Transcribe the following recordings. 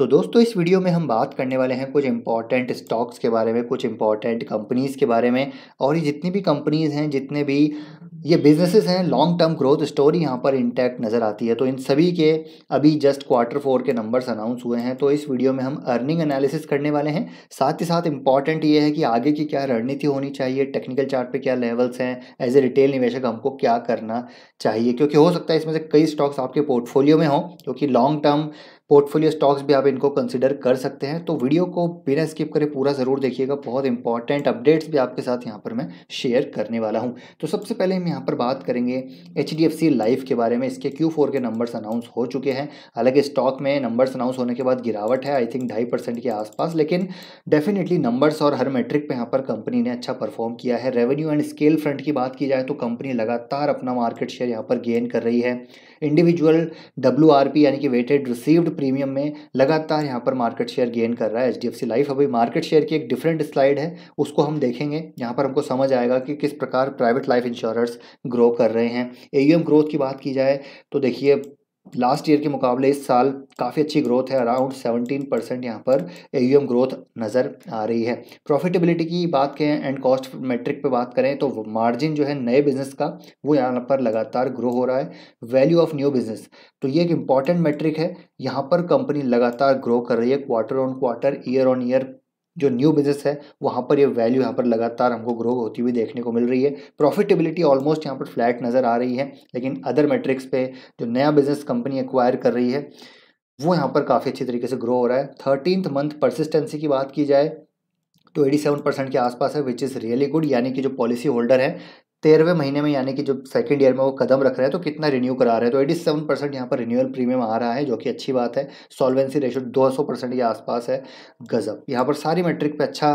तो दोस्तों इस वीडियो में हम बात करने वाले हैं कुछ इंपॉर्टेंट स्टॉक्स के बारे में कुछ इंपॉर्टेंट कंपनीज़ के बारे में और ये जितनी भी कंपनीज़ हैं जितने भी ये बिजनेसेस हैं लॉन्ग टर्म ग्रोथ स्टोरी यहाँ पर इंटैक्ट नज़र आती है तो इन सभी के अभी जस्ट क्वार्टर फोर के नंबर्स अनाउंस हुए हैं तो इस वीडियो में हम अर्निंग एनालिसिस करने वाले हैं साथ ही साथ इंपॉर्टेंट ये है कि आगे की क्या रणनीति होनी चाहिए टेक्निकल चार्ट पे क्या लेवल्स हैं एज ए रिटेल निवेशक हमको क्या करना चाहिए क्योंकि हो सकता है इसमें से कई स्टॉक्स आपके पोर्टफोलियो में हों क्योंकि लॉन्ग टर्म पोर्टफोलियो स्टॉक्स भी आप इनको कंसिडर कर सकते हैं तो वीडियो को बिना स्किप करें पूरा ज़रूर देखिएगा बहुत इंपॉर्टेंट अपडेट्स भी आपके साथ यहाँ पर मैं शेयर करने वाला हूँ तो सबसे पहले हम यहाँ पर बात करेंगे H D F C life के बारे में इसके क्यू फोर के नंबर्स अनाउंस हो चुके हैं हालांकि स्टॉक में नंबर्स अनाउंस होने के बाद गिरावट है आई थिंक ढाई परसेंट के आसपास लेकिन डेफिनेटली नंबर्स और हर मेट्रिक पर यहाँ पर कंपनी ने अच्छा परफॉर्म किया है रेवेन्यू एंड स्केल फ्रंट की बात की जाए तो कंपनी लगातार अपना मार्केट शेयर यहाँ पर गेन कर रही है इंडिविजुअल डब्ल्यू यानी कि वेटेड रिसीव्ड प्रीमियम में लगातार यहाँ पर मार्केट शेयर गेन कर रहा है एच लाइफ अभी मार्केट शेयर की एक डिफरेंट स्लाइड है उसको हम देखेंगे यहाँ पर हमको समझ आएगा कि किस प्रकार प्राइवेट लाइफ इंश्योरेंस ग्रो कर रहे हैं ए ग्रोथ की बात की जाए तो देखिए लास्ट ईयर के मुकाबले इस साल काफ़ी अच्छी ग्रोथ है अराउंड 17 परसेंट यहाँ पर एयूएम ग्रोथ नज़र आ रही है प्रॉफिटेबिलिटी की बात करें एंड कॉस्ट मेट्रिक पे बात करें तो मार्जिन जो है नए बिजनेस का वो यहाँ पर लगातार ग्रो हो रहा है वैल्यू ऑफ न्यू बिजनेस तो ये एक इंपॉर्टेंट मेट्रिक है यहाँ पर कंपनी लगातार ग्रो कर रही है quarter on quarter year on year जो न्यू बिजनेस है वहाँ पर ये वैल्यू यहाँ पर लगातार हमको ग्रो होती हुई देखने को मिल रही है प्रॉफिटेबिलिटी ऑलमोस्ट यहाँ पर फ्लैट नज़र आ रही है लेकिन अदर मेट्रिक्स पे जो नया बिजनेस कंपनी एक्वायर कर रही है वो यहाँ पर काफ़ी अच्छी तरीके से ग्रो हो रहा है थर्टीनथ मंथ परसिस्टेंसी की बात की जाए तो एटी सेवन परसेंट के आसपास है विच इज़ रियली गुड यानी कि जो पॉलिसी होल्डर है तेरहवें महीने में यानी कि जो सेकंड ईयर में वो कदम रख रहे हैं तो कितना रिन्यू करा रहे हैं तो एटी सेवन परसेंट यहाँ पर रिन्यूअल प्रीमियम आ रहा है जो कि अच्छी बात है सॉल्वेंसी रेशो दो सौ परसेंट के आसपास है गज़ब यहाँ पर सारी मेट्रिक पे अच्छा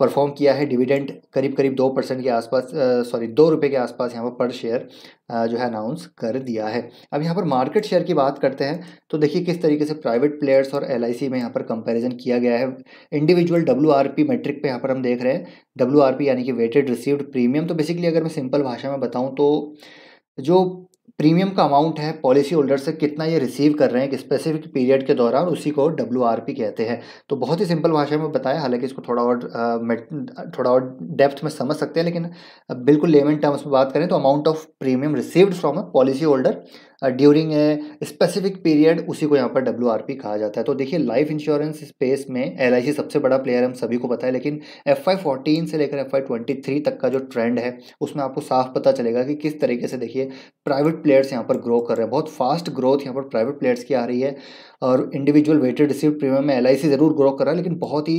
परफॉर्म किया है डिविडेंड करीब करीब दो परसेंट के आसपास सॉरी दो रुपये के आसपास यहाँ पर पर शेयर जो है अनाउंस कर दिया है अब यहाँ पर मार्केट शेयर की बात करते हैं तो देखिए किस तरीके से प्राइवेट प्लेयर्स और एल में यहाँ पर कंपैरिजन किया गया है इंडिविजुअल डब्ल्यू मेट्रिक पे यहाँ पर हम देख रहे हैं डब्ल्यू यानी कि वेटेड रिसीव्ड प्रीमियम तो बेसिकली अगर मैं सिंपल भाषा में बताऊँ तो जो प्रीमियम का अमाउंट है पॉलिसी होल्डर से कितना ये रिसीव कर रहे हैं एक स्पेसिफिक पीरियड के दौरान उसी को डब्ल्यू कहते हैं तो बहुत ही सिंपल भाषा में बताया हालांकि इसको थोड़ा और थोड़ा और डेप्थ में समझ सकते हैं लेकिन बिल्कुल लेमन टर्म्स में बात करें तो amount of premium received from a policy holder during a specific period उसी को यहाँ पर डब्ल्यू कहा जाता है तो देखिए लाइफ इंश्योरेंस स्पेस में एल सबसे बड़ा प्लेयर हम सभी को पता है लेकिन एफ आई से लेकर एफ आई तक का जो ट्रेंड है उसमें आपको साफ पता चलेगा कि किस तरीके से देखिए प्राइवेट प्लेयर्स यहाँ पर ग्रो कर रहे हैं बहुत फास्ट ग्रोथ यहाँ पर प्राइवेट प्लेयर्स की आ रही है और इंडिविजुअल वेटेड रिसीव प्रीमियम में एल ज़रूर ग्रो कर रहा है लेकिन बहुत ही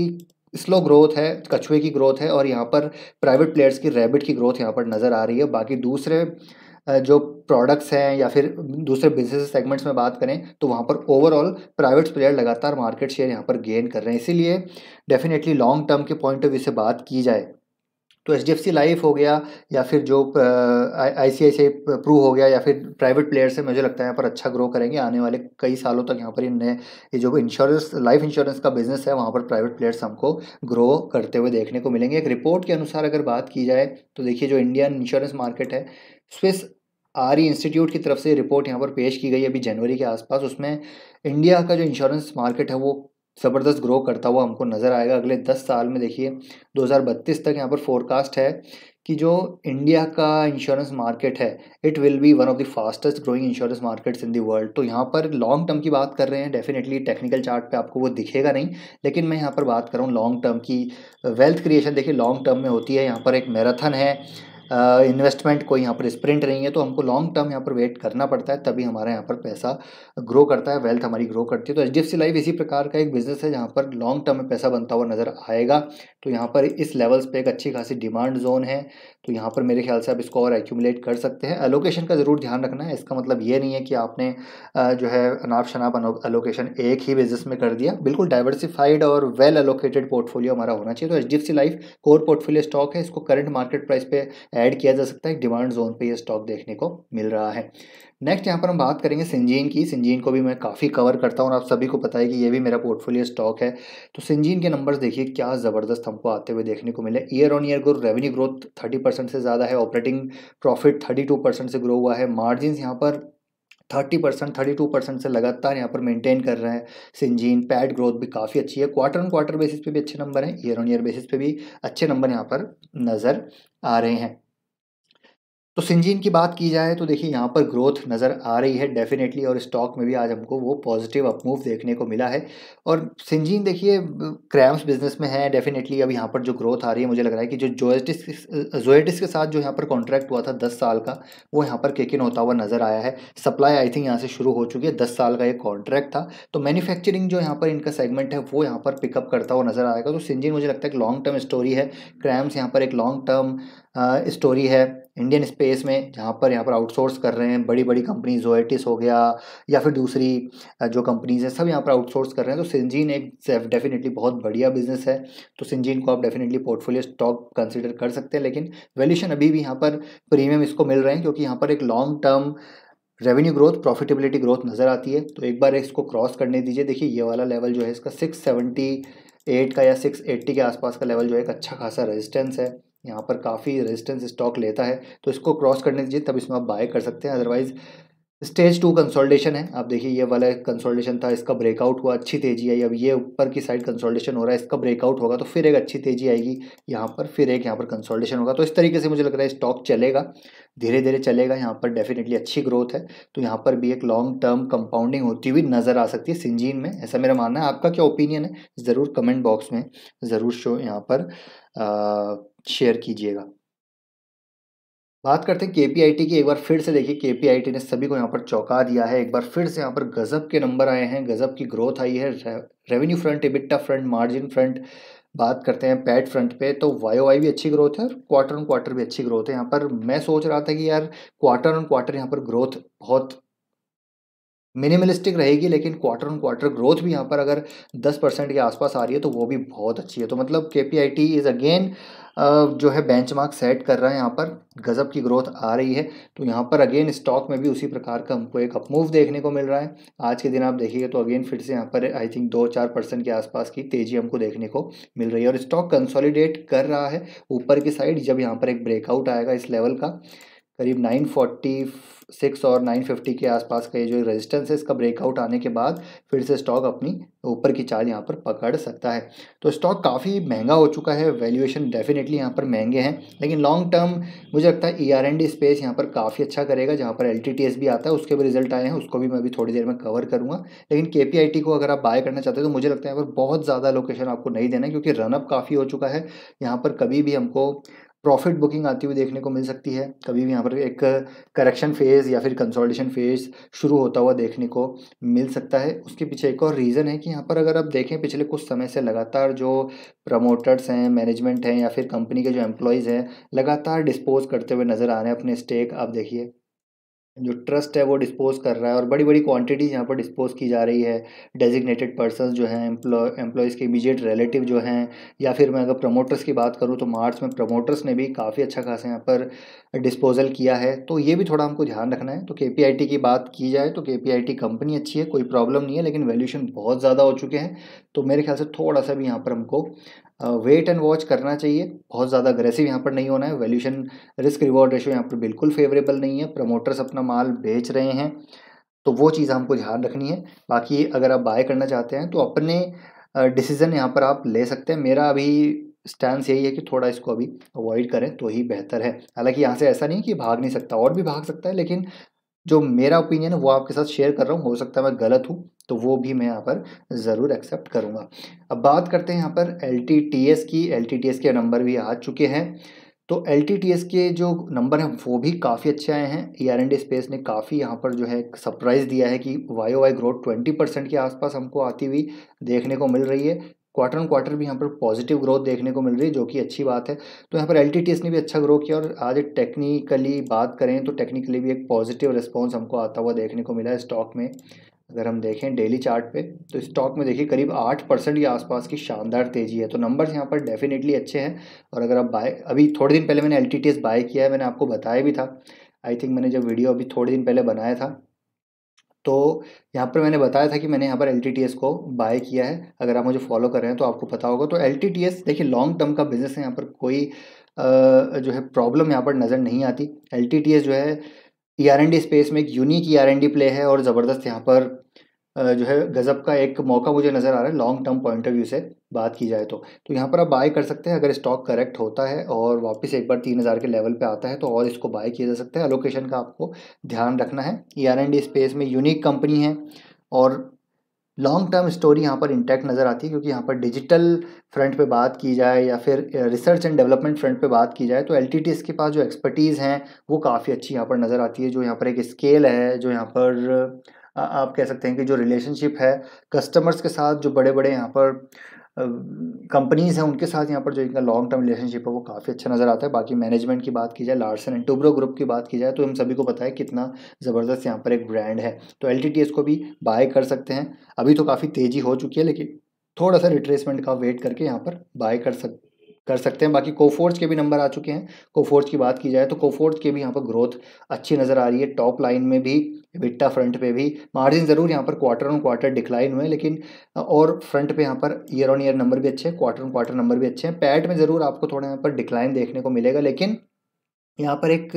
स्लो ग्रोथ है कछुए की ग्रोथ है और यहाँ पर प्राइवेट प्लेयर्स की रैबिट की ग्रोथ यहाँ पर नज़र आ रही है बाकी दूसरे जो प्रोडक्ट्स हैं या फिर दूसरे बिजनेस सेगमेंट्स में बात करें तो वहाँ पर ओवरऑल प्राइवेट प्लेयर लगातार मार्केट शेयर यहाँ पर गेन कर रहे हैं इसीलिए डेफिनेटली लॉन्ग टर्म के पॉइंट ऑफ व्यू से बात की जाए तो H D F C life हो गया या फिर जो आई सी आई सी प्रू हो गया या फिर प्राइवेट प्लेयर्स से मुझे लगता है यहाँ पर अच्छा ग्रो करेंगे आने वाले कई सालों तक यहाँ पर इन नए ये जो इंश्योरेंस लाइफ इंश्योरेंस का बिजनेस है वहाँ पर प्राइवेट प्लेयर्स हमको ग्रो करते हुए देखने को मिलेंगे एक रिपोर्ट के अनुसार अगर बात की जाए तो देखिए जो इंडियन इंश्योरेंस मार्केट है स्विस आर इंस्टीट्यूट की तरफ से रिपोर्ट यहाँ पर पेश की गई अभी जनवरी के आसपास उसमें इंडिया का जो इंश्योरेंस मार्केट है वो ज़बरदस्त ग्रो करता हुआ हमको नज़र आएगा अगले दस साल में देखिए 2032 तक यहाँ पर फोरकास्ट है कि जो इंडिया का इंश्योरेंस मार्केट है it will be one of the fastest growing insurance markets in the world तो यहाँ पर लॉन्ग टर्म की बात कर रहे हैं डेफिनेटली टेक्निकल चार्ट पे आपको वो दिखेगा नहीं लेकिन मैं यहाँ पर बात कर रहा हूँ लॉन्ग टर्म की वेल्थ क्रिएशन देखिए लॉन्ग टर्म में होती है यहाँ पर एक मैराथन है इन्वेस्टमेंट को यहाँ पर स्प्रिंट नहीं है तो हमको लॉन्ग टर्म यहाँ पर वेट करना पड़ता है तभी हमारा यहाँ पर पैसा ग्रो करता है वेल्थ हमारी ग्रो करती है तो H D F C life इसी प्रकार का एक बिजनेस है जहाँ पर लॉन्ग टर्म में पैसा बनता हुआ नज़र आएगा तो यहाँ पर इस लेवल्स पर एक अच्छी खासी डिमांड जोन है तो यहाँ पर मेरे ख्याल से आप इसको और एक्यूमुलेट कर सकते हैं एलोकेशन का ज़रूर ध्यान रखना है इसका मतलब ये नहीं है कि आपने जो है अनाप शनाप एलोकेशन एक ही बिजनेस में कर दिया बिल्कुल डाइवर्सिफाइड और वेल एलोकेटेड पोर्टफोलियो हमारा होना चाहिए तो H D F C life core portfolio stock है इसको करंट मार्केट प्राइस पे ऐड किया जा सकता है डिमांड जोन पे ये स्टॉक देखने को मिल रहा है नेक्स्ट यहाँ पर हम बात करेंगे सिंजीन की सिंजीन को भी मैं काफ़ी कवर करता हूँ और आप सभी को पता है कि ये भी मेरा पोर्टफोलियो स्टॉक है तो सिंजीन के नंबर्स देखिए क्या ज़बरदस्त हमको आते हुए देखने को मिले year on year growth revenue growth thirty percent से ज़्यादा है operating profit thirty two percent से ग्रो हुआ है मार्जिन यहाँ पर thirty percent thirty two percent से लगातार यहाँ पर मेंटेन कर रहे हैं सिंजीन पैड ग्रोथ भी काफ़ी अच्छी है क्वार्टर ऑन क्वार्टर बेसिस पे भी अच्छे नंबर हैं ईयर ऑन ईयर बेसिस पे भी अच्छे नंबर यहाँ पर नज़र आ रहे हैं तो सिंजीन की बात की जाए तो देखिए यहाँ पर ग्रोथ नज़र आ रही है डेफिनेटली और स्टॉक में भी आज हमको वो पॉजिटिव अपमूव देखने को मिला है और सिंजीन देखिए क्रैम्स बिजनेस में है डेफिनेटली अब यहाँ पर जो ग्रोथ आ रही है मुझे लग रहा है कि जो जोएटिस जोएटिस के साथ जो यहाँ पर कॉन्ट्रैक्ट हुआ था दस साल का वो यहाँ पर केकिन होता हुआ नज़र आया है सप्लाई आई थिंक यहाँ से शुरू हो चुकी है दस साल का एक कॉन्ट्रैक्ट था तो मैन्युफैक्चरिंग जो यहाँ पर इनका सेगमेंट है वो यहाँ पर पिकअप करता हुआ नज़र आएगा तो सिंजीन मुझे लगता है एक लॉन्ग टर्म स्टोरी है क्रैम्स यहाँ पर एक लॉन्ग टर्म स्टोरी है इंडियन स्पेस में जहाँ पर यहाँ पर आउटसोर्स कर रहे हैं बड़ी बड़ी कंपनी जोएटिस हो गया या फिर दूसरी जो कंपनीज हैं सब यहाँ पर आउटसोर्स कर रहे हैं तो सिंजीन एक डेफिनेटली बहुत बढ़िया बिजनेस है तो सिंजीन को आप डेफिनेटली पोर्टफोलियो स्टॉक कंसिडर कर सकते हैं लेकिन वैल्यूशन अभी भी यहाँ पर प्रीमियम इसको मिल रहे हैं क्योंकि यहाँ पर एक long term revenue growth profitability growth नज़र आती है तो एक बार इसको क्रॉस करने दीजिए देखिए ये वाला लेवल जो है इसका सिक्स सेवेंटी एट का या सिक्स एट्टी के आसपास का लेवल जो है एक अच्छा खासा रेजिस्टेंस है यहाँ पर काफ़ी रेजिस्टेंस स्टॉक लेता है तो इसको क्रॉस करने दीजिए तब इसमें आप बाय कर सकते हैं अदरवाइज़ स्टेज टू कंसोलिडेशन है आप देखिए ये वाला कंसोलिडेशन था इसका ब्रेकआउट हुआ अच्छी तेजी आई अब ये ऊपर की साइड कंसोलिडेशन हो रहा है इसका ब्रेकआउट होगा तो फिर एक अच्छी तेजी आएगी यहाँ पर फिर एक यहाँ पर कंसोलिडेशन होगा तो इस तरीके से मुझे लग रहा है स्टॉक चलेगा धीरे धीरे चलेगा यहाँ पर डेफिनेटली अच्छी ग्रोथ है तो यहाँ पर भी एक लॉन्ग टर्म कंपाउंडिंग होती हुई नज़र आ सकती है सिंजीन में ऐसा मेरा मानना है आपका क्या ओपिनियन है ज़रूर कमेंट बॉक्स में ज़रूर शो यहाँ पर शेयर कीजिएगा बात करते हैं के की एक बार फिर से देखिए के ने सभी को यहाँ पर चौंका दिया है एक बार फिर से यहाँ पर गज़ब के नंबर आए हैं गज़ब की ग्रोथ आई है revenue front EBITDA front margin front बात करते हैं पैट फ्रंट पे तो वाई वाई भी अच्छी ग्रोथ है और क्वार्टर ऑन क्वार्टर भी अच्छी ग्रोथ है यहाँ पर मैं सोच रहा था कि यार क्वार्टर ऑन क्वार्टर यहाँ पर ग्रोथ बहुत मिनिमलिस्टिक रहेगी लेकिन क्वार्टर ऑन क्वार्टर ग्रोथ भी यहाँ पर अगर 10 परसेंट के आसपास आ रही है तो वो भी बहुत अच्छी है तो मतलब के P I T is again जो है बेंचमार्क सेट कर रहा है यहाँ पर गज़ब की ग्रोथ आ रही है तो यहाँ पर अगेन स्टॉक में भी उसी प्रकार का हमको एक अपमूव देखने को मिल रहा है आज के दिन आप देखिए तो अगेन फिर से यहाँ पर आई थिंक दो चार परसेंट के आसपास की तेज़ी हमको देखने को मिल रही है और स्टॉक कंसोलिडेट कर रहा है ऊपर की साइड जब यहाँ पर एक ब्रेकआउट आएगा इस लेवल का करीब 946 और 950 के आसपास का ये जो रेजिस्टेंस है इसका ब्रेकआउट आने के बाद फिर से स्टॉक अपनी ऊपर की चाल यहाँ पर पकड़ सकता है तो स्टॉक काफ़ी महंगा हो चुका है वैल्यूएशन डेफिनेटली यहाँ पर महंगे हैं लेकिन लॉन्ग टर्म मुझे लगता है ई आर एंड स्पेस यहाँ पर काफ़ी अच्छा करेगा जहाँ पर एल टी टी एस भी आता है उसके भी रिजल्ट आए हैं उसको भी मैं अभी थोड़ी देर में कवर करूँगा लेकिन के पी आई टी को अगर आप बाय करना चाहते हो तो मुझे लगता है यहाँ पर बहुत ज़्यादा लोकेशन आपको नहीं देना क्योंकि रनअप काफ़ी हो चुका है यहाँ पर कभी भी हमको प्रॉफिट बुकिंग आती हुई देखने को मिल सकती है कभी भी यहाँ पर एक करेक्शन फेज़ या फिर कंसोलिडेशन फेज़ शुरू होता हुआ देखने को मिल सकता है उसके पीछे एक और रीज़न है कि यहाँ पर अगर आप देखें पिछले कुछ समय से लगातार जो प्रमोटर्स हैं मैनेजमेंट हैं या फिर कंपनी के जो एम्प्लॉयज़ हैं लगातार डिस्पोज करते हुए नज़र आ रहे हैं अपने स्टेक आप देखिए जो ट्रस्ट है वो डिस्पोज कर रहा है और बड़ी बड़ी क्वांटिटीज़ यहाँ पर डिस्पोज की जा रही है डेजिग्नेटेड पर्सन जो हैं एम्प्लॉय एम्प्लॉयज़ के इमीजिएट रिलेटिव जो हैं या फिर मैं अगर प्रमोटर्स की बात करूँ तो मार्च में प्रमोटर्स ने भी काफ़ी अच्छा खासा यहाँ पर डिस्पोजल किया है तो ये भी थोड़ा हमको ध्यान रखना है तो के की बात की जाए तो के कंपनी अच्छी है कोई प्रॉब्लम नहीं है लेकिन वैल्यूशन बहुत ज़्यादा हो चुके हैं तो मेरे ख्याल से थोड़ा सा भी यहाँ पर हमको वेट एंड वॉच करना चाहिए बहुत ज़्यादा अग्रेसिव यहाँ पर नहीं होना है वैल्यूशन रिस्क रिवॉर्ड रेशो यहाँ पर बिल्कुल फेवरेबल नहीं है प्रमोटर्स अपना माल बेच रहे हैं तो वो चीज़ हमको ध्यान रखनी है बाकी अगर आप बाय करना चाहते हैं तो अपने डिसीज़न यहाँ पर आप ले सकते हैं मेरा अभी स्टैंड यही है कि थोड़ा इसको अभी अवॉइड करें तो ही बेहतर है हालांकि यहाँ से ऐसा नहीं कि भाग नहीं सकता और भी भाग सकता है लेकिन जो मेरा ओपिनियन है वो आपके साथ शेयर कर रहा हूँ हो सकता है मैं गलत हूँ तो वो भी मैं यहाँ पर ज़रूर एक्सेप्ट करूँगा अब बात करते हैं यहाँ पर एल की एल के नंबर भी आ चुके हैं तो एल के जो नंबर हैं वो भी काफ़ी अच्छे आए हैं ई आर स्पेस ने काफ़ी यहाँ पर जो है सरप्राइज़ दिया है कि Y Y growth twenty percent के आसपास हमको आती हुई देखने को मिल रही है क्वार्टर ऑन क्वार्टर भी यहाँ पर पॉजिटिव ग्रोथ देखने को मिल रही है जो कि अच्छी बात है तो यहाँ पर एल ने भी अच्छा ग्रो किया और आज टेक्निकली बात करें तो टेक्निकली भी एक पॉजिटिव रिस्पॉन्स हमको आता हुआ देखने को मिला है स्टॉक में अगर हम देखें डेली चार्ट पे तो स्टॉक में देखिए करीब आठ परसेंट के आसपास की शानदार तेजी है तो नंबर्स यहाँ पर डेफिनेटली अच्छे हैं और अगर आप बाय अभी थोड़े दिन पहले मैंने एल बाय किया है मैंने आपको बताया भी था आई थिंक मैंने जब वीडियो अभी थोड़े दिन पहले बनाया था तो यहाँ पर मैंने बताया था कि मैंने यहाँ पर एल को बाय किया है अगर आप मुझे फॉलो कर रहे हैं तो आपको पता होगा तो एल देखिए लॉन्ग टर्म का बिजनेस है यहाँ पर कोई जो है प्रॉब्लम यहाँ पर नज़र नहीं आती एल जो है ई आर डी स्पेस में एक unique E R and D play है और ज़बरदस्त यहाँ पर जो है गज़ब का एक मौका मुझे नज़र आ रहा है long term point of view से बात की जाए तो तो यहाँ पर आप बाय कर सकते हैं अगर स्टॉक करेक्ट होता है और वापस एक बार तीन हज़ार के लेवल पे आता है तो और इसको बाय किया जा सकता है अलोकेशन का आपको ध्यान रखना है E R and D space में यूनिक कंपनी है और लॉन्ग टर्म स्टोरी यहाँ पर इंटैक्ट नज़र आती है क्योंकि यहाँ पर डिजिटल फ्रंट पे बात की जाए या फिर रिसर्च एंड डेवलपमेंट फ्रंट पे बात की जाए तो एल के पास जो एक्सपर्टीज़ हैं वो काफ़ी अच्छी यहाँ पर नज़र आती है जो यहाँ पर एक स्केल है जो यहाँ पर आप कह सकते हैं कि जो रिलेशनशिप है कस्टमर्स के साथ जो बड़े बड़े यहाँ पर कंपनीज़ हैं उनके साथ यहाँ पर जो इनका लॉन्ग टर्म रिलेशनशिप है वो काफ़ी अच्छा नज़र आता है बाकी मैनेजमेंट की बात की जाए लार्सन एंड टूब्रो ग्रुप की बात की जाए तो हम सभी को पता है कितना ज़बरदस्त यहाँ पर एक ब्रांड है तो एल को भी बाय कर सकते हैं अभी तो काफ़ी तेज़ी हो चुकी है लेकिन थोड़ा सा रिट्रेसमेंट का वेट करके यहाँ पर बाय कर सकते कर सकते हैं बाकी कोफोर्स के भी नंबर आ चुके हैं कोफोर्स की बात की जाए तो कोफोर्स के भी यहाँ पर ग्रोथ अच्छी नज़र आ रही है टॉप लाइन में भी विट्टा फ्रंट पे भी मार्जिन ज़रूर यहाँ पर क्वार्टर ऑन क्वार्टर डिक्लाइन हुए लेकिन और फ्रंट पे यहाँ per year on year number भी अच्छे हैं क्वार्टर ऑन क्वार्टर नंबर भी अच्छे हैं पैट में ज़रूर आपको थोड़ा यहाँ पर डिक्लाइन देखने को मिलेगा लेकिन यहाँ पर एक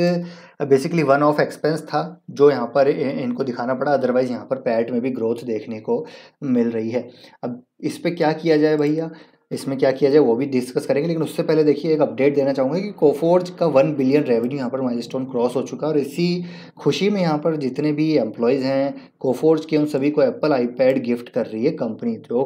बेसिकली वन ऑफ एक्सपेंस था जो यहाँ पर इनको दिखाना पड़ा अदरवाइज़ यहाँ पर पैट में भी ग्रोथ देखने को मिल रही है अब इस पर क्या किया जाए भैया इसमें क्या किया जाए वो भी डिस्कस करेंगे लेकिन उससे पहले देखिए एक अपडेट देना चाहूँगा कि कोफोर्ज का वन बिलियन रेवेन्यू यहाँ पर माइलस्टोन क्रॉस हो चुका है और इसी खुशी में यहाँ पर जितने भी एम्प्लॉयज़ हैं कोफोर्ज के उन सभी को एप्पल आईपैड गिफ्ट कर रही है कंपनी तो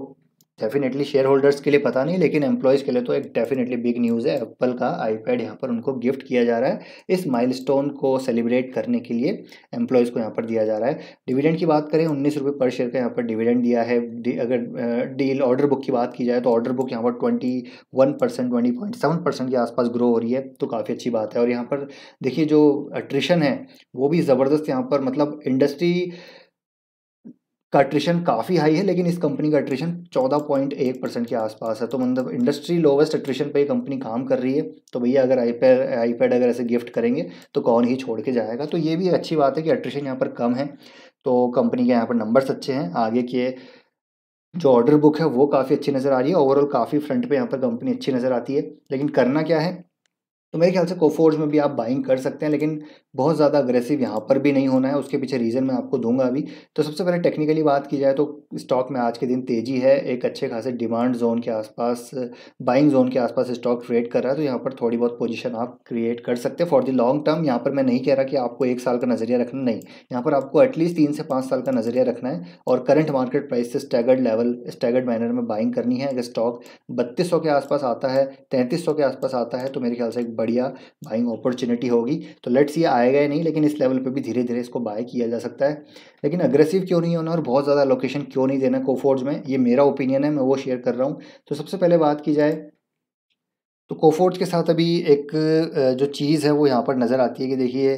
डेफिनेटली शेयर होल्डर्स के लिए पता नहीं लेकिन एम्प्लॉयज़ के लिए तो एक डेफिनेटली बिग न्यूज़ है एप्पल का आईपैड यहाँ पर उनको गिफ्ट किया जा रहा है इस माइलस्टोन को सेलिब्रेट करने के लिए एम्प्लॉयज़ को यहाँ पर दिया जा रहा है डिविडेंड की बात करें उन्नीस रुपये पर शेयर का यहाँ पर डिविडेंड दिया है दि, अगर डील ऑर्डर बुक की बात की जाए तो ऑर्डर बुक यहाँ पर twenty one percent twenty point seven percent के आसपास ग्रो हो रही है तो काफ़ी अच्छी बात है और यहाँ पर देखिए जो अट्रिशन है वो भी ज़बरदस्त यहाँ पर मतलब इंडस्ट्री का अट्रिशन काफ़ी हाई है लेकिन इस कंपनी का अट्रिशन एक परसेंट के आसपास है तो मतलब इंडस्ट्री लोवेस्ट अट्रिशन पे कंपनी काम कर रही है तो भैया अगर आईपैड आईपैड अगर ऐसे गिफ्ट करेंगे तो कौन ही छोड़ के जाएगा तो ये भी अच्छी बात है कि अट्रिशन यहाँ पर कम है तो कंपनी के यहाँ पर नंबर्स अच्छे हैं आगे के जो ऑर्डर बुक है वो काफ़ी अच्छी नज़र आ रही है ओवरऑल काफ़ी फ्रंट पे यहाँ पर कंपनी अच्छी नज़र आती है लेकिन करना क्या है तो मेरे ख्याल से कोफोर्ज में भी आप बाइंग कर सकते हैं लेकिन बहुत ज़्यादा अग्रेसिव यहाँ पर भी नहीं होना है उसके पीछे रीज़न मैं आपको दूंगा अभी तो सबसे पहले टेक्निकली बात की जाए तो स्टॉक में आज के दिन तेज़ी है एक अच्छे खासे डिमांड जोन के आसपास बाइंग जोन के आसपास स्टॉक ट्रेड कर रहा है तो यहाँ पर थोड़ी बहुत पोजिशन आप क्रिएट कर सकते हैं फॉर द लॉन्ग टर्म यहाँ पर मैं नहीं कह रहा कि आपको एक साल का नज़रिया रखना नहीं यहाँ पर आपको एटलीस्ट तीन से पाँच साल का नज़रिया रखना है और करंट मार्केट प्राइस से स्टैगर्ड लेवल स्टैगर्ड मैनर में बाइंग करनी है अगर स्टॉक बत्तीस के आसपास आता है तैंतीस के आसपास आता है तो मेरे ख्याल से बढ़िया बाइंग अपॉर्चुनिटी होगी तो लेट्स ये आएगा ही नहीं लेकिन इस लेवल पे भी धीरे धीरे इसको बाय किया जा सकता है लेकिन अग्रेसिव क्यों नहीं होना और बहुत ज़्यादा लोकेशन क्यों नहीं देना कोफोर्ड्स में ये मेरा ओपिनियन है मैं वो शेयर कर रहा हूँ तो सबसे पहले बात की जाए तो कोफोर्ड्स के साथ अभी एक जो चीज़ है वो यहाँ पर नज़र आती है कि देखिए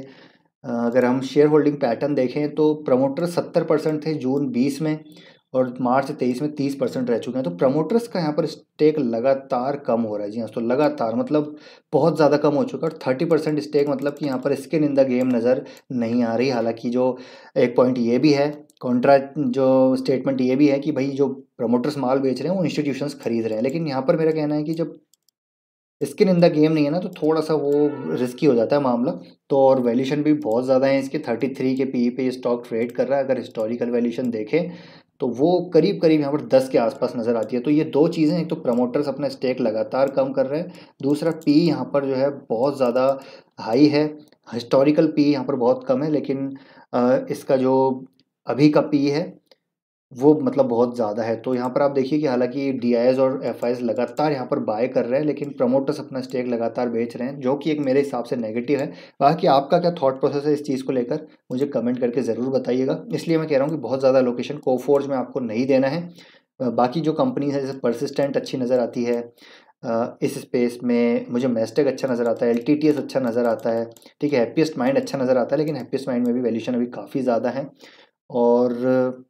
अगर हम शेयर होल्डिंग पैटर्न देखें तो प्रमोटर सत्तर परसेंट थे जून बीस में और मार्च तेईस में तीस परसेंट रह चुके हैं तो प्रमोटर्स का यहाँ पर स्टेक लगातार कम हो रहा है जी हाँ तो लगातार मतलब बहुत ज़्यादा कम हो चुका है और थर्टी परसेंट स्टेक मतलब कि यहाँ पर स्किन इन द गेम नज़र नहीं आ रही हालांकि जो एक पॉइंट ये भी है कॉन्ट्रा जो स्टेटमेंट ये भी है कि भाई जो प्रमोटर्स माल बेच रहे हैं वो इंस्टीट्यूशन खरीद रहे हैं लेकिन यहाँ पर मेरा कहना है कि जब स्किन इन द गेम नहीं है ना तो थोड़ा सा वो रिस्की हो जाता है मामला तो और वैल्यूशन भी बहुत ज़्यादा है इसके थर्टी थ्री के पी पे स्टॉक ट्रेड कर रहा है अगर हिस्टोरिकल वैल्यूशन देखें तो वो करीब करीब यहाँ पर दस के आसपास नज़र आती है तो ये दो चीज़ें एक तो प्रमोटर्स अपना स्टेक लगातार कम कर रहे हैं दूसरा पी यहाँ पर जो है बहुत ज़्यादा हाई है हिस्टोरिकल पी यहाँ पर बहुत कम है लेकिन इसका जो अभी का पी है वो मतलब बहुत ज़्यादा है तो यहाँ पर आप देखिए कि हालांकि डी और एफ लगातार यहाँ पर बाय कर रहे हैं लेकिन प्रमोटर्स अपना स्टेक लगातार बेच रहे हैं जो कि एक मेरे हिसाब से नेगेटिव है बाकी आपका क्या थॉट प्रोसेस है इस चीज़ को लेकर मुझे कमेंट करके ज़रूर बताइएगा इसलिए मैं कह रहा हूँ कि बहुत ज़्यादा लोकेशन कोफोर्स में आपको नहीं देना है बाकी जो कंपनीज है जैसे परसिस्टेंट अच्छी नज़र आती है इस स्पेस में मुझे मेस्टेक अच्छा नज़र आता है एल अच्छा नज़र आता है ठीक है हैप्पीस्ट माइंड अच्छा नज़र आता है लेकिन हैप्पीस्ट माइंड में भी वैल्यूशन अभी काफ़ी ज़्यादा है और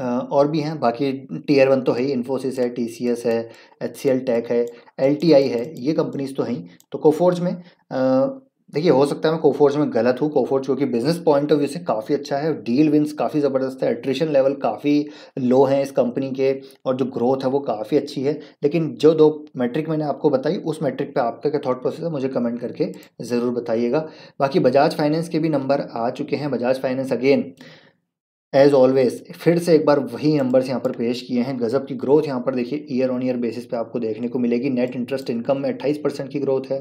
और भी हैं बाकी टीयर वन तो है ही इन्फोसिस है टी सी एस है एच सी एल टेक है एल टी आई है ये कंपनीज तो हैं तो कोफोर्ज में देखिए हो सकता है मैं कोफोर्ज में गलत हूँ कोफोर्ज क्योंकि बिजनेस पॉइंट ऑफ व्यू से काफ़ी अच्छा है डील विंस काफ़ी ज़बरदस्त है एट्रिशन लेवल काफ़ी लो है इस कंपनी के और जो ग्रोथ है वो काफ़ी अच्छी है लेकिन जो दो मैट्रिक मैंने आपको बताई उस मैट्रिक पे आपका क्या थॉट प्रोसेस है मुझे कमेंट करके ज़रूर बताइएगा बाकी बजाज फाइनेंस के भी नंबर आ चुके हैं Bajaj finance again as always फिर से एक बार वही नंबर्स यहाँ पर पेश किए हैं गज़ब की ग्रोथ यहाँ पर देखिए ईयर ऑन ईयर बेसिस पे आपको देखने को मिलेगी नेट इंटरेस्ट इनकम में अट्ठाईस परसेंट की ग्रोथ है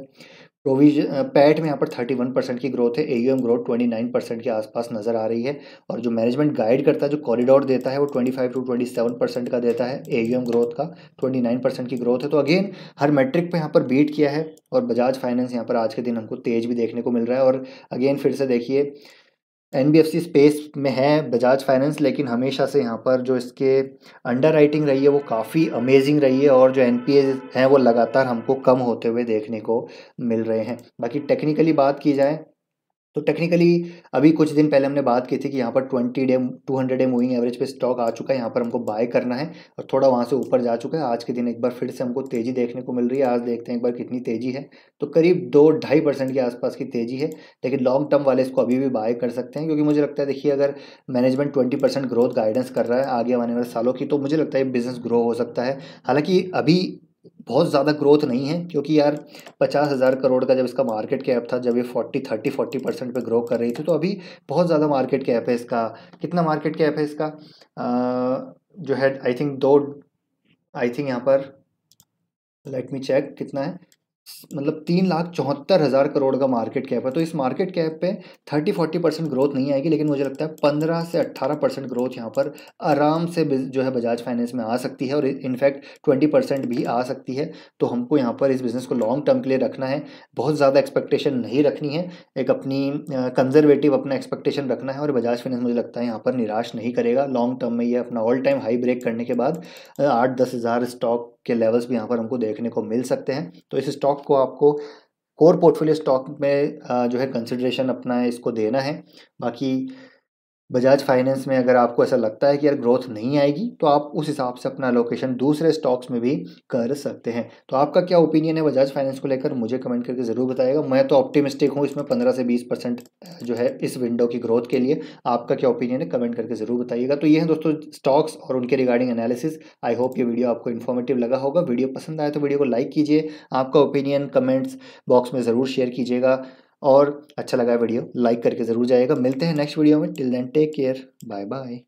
प्रोविज पैट में यहाँ पर थर्टी वन परसेंट की ग्रोथ है a growth twenty nine percent के आसपास नज़र आ रही है और जो मैनेजमेंट गाइड करता है जो कॉरिडोर देता है वो twenty five to twenty seven percent का देता है ए ग्रोथ का ट्वेंटी नाइन परसेंट की ग्रोथ है तो अगेन हर मैट्रिक पे यहाँ पर बीट किया है और बजाज फाइनेंस यहाँ पर आज के दिन हमको तेज भी देखने को मिल रहा है और अगेन फिर से देखिए एन स्पेस में है बजाज फाइनेंस लेकिन हमेशा से यहाँ पर जो इसके अंडर राइटिंग रही है वो काफ़ी अमेजिंग रही है और जो एन हैं वो लगातार हमको कम होते हुए देखने को मिल रहे हैं बाकी टेक्निकली बात की जाए तो टेक्निकली अभी कुछ दिन पहले हमने बात की थी कि यहाँ पर twenty day two hundred day moving average पे स्टॉक आ चुका है यहाँ पर हमको बाय करना है और थोड़ा वहाँ से ऊपर जा चुका है आज के दिन एक बार फिर से हमको तेज़ी देखने को मिल रही है आज देखते हैं एक बार कितनी तेज़ी है तो करीब दो ढाई परसेंट के आसपास की तेज़ी है लेकिन लॉन्ग टर्म वाले इसको अभी भी बाय कर सकते हैं क्योंकि मुझे लगता है देखिए अगर management twenty percent growth guidance कर रहा है आगे आने वाले सालों की तो मुझे लगता है बिज़नेस ग्रो हो सकता है हालाँकि अभी बहुत ज़्यादा ग्रोथ नहीं है क्योंकि यार पचास हज़ार करोड़ का जब इसका मार्केट कैप था जब ये फोर्टी थर्टी फोर्टी परसेंट पर ग्रो कर रही थी तो अभी बहुत ज़्यादा मार्केट कैप है इसका कितना मार्केट कैप है इसका आ, जो है आई थिंक दो आई थिंक यहाँ पर लेट मी चेक कितना है मतलब तीन लाख चौहत्तर हज़ार करोड़ का मार्केट कैप है तो इस मार्केट कैप पे थर्टी फोर्टी परसेंट ग्रोथ नहीं आएगी लेकिन मुझे लगता है पंद्रह से अट्ठारह परसेंट ग्रोथ यहाँ पर आराम से जो है बजाज फाइनेंस में आ सकती है और इनफैक्ट ट्वेंटी परसेंट भी आ सकती है तो हमको यहाँ पर इस बिज़नेस को लॉन्ग टर्म के लिए रखना है बहुत ज़्यादा एक्सपेक्टेशन नहीं रखनी है एक अपनी कंजर्वेटिव अपना एक्सपेक्टेशन रखना है और बजाज फाइनेंस मुझे लगता है यहाँ पर निराश नहीं करेगा लॉन्ग टर्म में ये अपना ऑल टाइम हाई ब्रेक करने के बाद आठ दस हज़ार स्टॉक के लेवल्स भी यहाँ पर हमको देखने को मिल सकते हैं तो इस स्टॉक को आपको कोर पोर्टफोलियो स्टॉक में जो है कंसिड्रेशन अपना इसको देना है बाकी बजाज फाइनेंस में अगर आपको ऐसा लगता है कि यार ग्रोथ नहीं आएगी तो आप उस हिसाब से अपना लोकेशन दूसरे स्टॉक्स में भी कर सकते हैं तो आपका क्या ओपिनियन है बजाज फाइनेंस को लेकर मुझे कमेंट करके ज़रूर बताएगा मैं तो ऑप्टिमिस्टिक हूँ इसमें पंद्रह से बीस परसेंट जो है इस विंडो की ग्रोथ के लिए आपका क्या ओपिनियन है कमेंट करके ज़रूर बताइएगा तो ये है दोस्तों स्टॉक्स और उनके रिगार्डिंग एनालिसिस आई होप ये वीडियो आपको इन्फॉर्मेटिव लगा होगा वीडियो पसंद आए तो वीडियो को लाइक कीजिए आपका ओपिनियन कमेंट्स बॉक्स में ज़रूर शेयर कीजिएगा और अच्छा लगा वीडियो लाइक करके ज़रूर जाएगा मिलते हैं नेक्स्ट वीडियो में till then take care bye bye